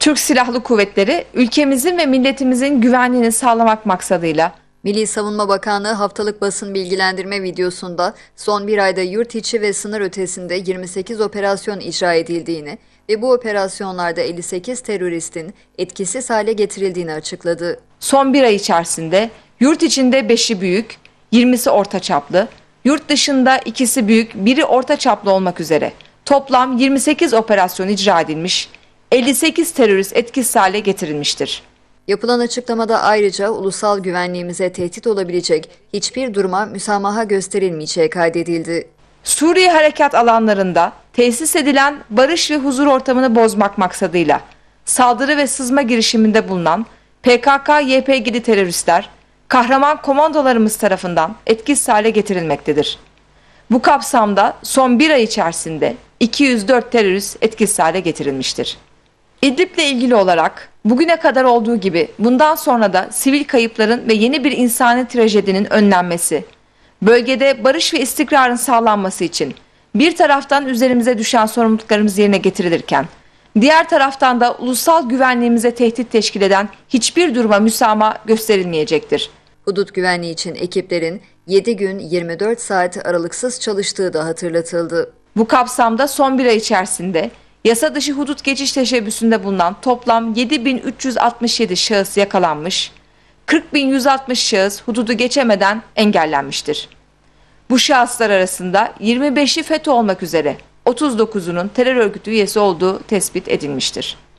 Türk Silahlı Kuvvetleri ülkemizin ve milletimizin güvenliğini sağlamak maksadıyla Milli Savunma Bakanlığı haftalık basın bilgilendirme videosunda son bir ayda yurt içi ve sınır ötesinde 28 operasyon icra edildiğini ve bu operasyonlarda 58 teröristin etkisiz hale getirildiğini açıkladı. Son bir ay içerisinde yurt içinde 5'i büyük, 20'si orta çaplı, yurt dışında ikisi büyük, biri orta çaplı olmak üzere toplam 28 operasyon icra edilmiş, 58 terörist etkisiz hale getirilmiştir. Yapılan açıklamada ayrıca ulusal güvenliğimize tehdit olabilecek hiçbir duruma müsamaha gösterilmeyeceği kaydedildi. Suriye harekat alanlarında tesis edilen barış ve huzur ortamını bozmak maksadıyla saldırı ve sızma girişiminde bulunan PKK-YPG'li teröristler kahraman komandolarımız tarafından etkisiz hale getirilmektedir. Bu kapsamda son bir ay içerisinde 204 terörist etkisiz hale getirilmiştir. İdlib'le ilgili olarak bugüne kadar olduğu gibi bundan sonra da sivil kayıpların ve yeni bir insani trajedinin önlenmesi, bölgede barış ve istikrarın sağlanması için bir taraftan üzerimize düşen sorumluluklarımız yerine getirilirken, diğer taraftan da ulusal güvenliğimize tehdit teşkil eden hiçbir duruma müsamaha gösterilmeyecektir. Hudut güvenliği için ekiplerin 7 gün 24 saat aralıksız çalıştığı da hatırlatıldı. Bu kapsamda son bir ay içerisinde Yasa dışı hudut geçiş teşebbüsünde bulunan toplam 7367 şahıs yakalanmış, 40.160 şahıs hududu geçemeden engellenmiştir. Bu şahıslar arasında 25'i FETÖ olmak üzere 39'unun terör örgütü üyesi olduğu tespit edilmiştir.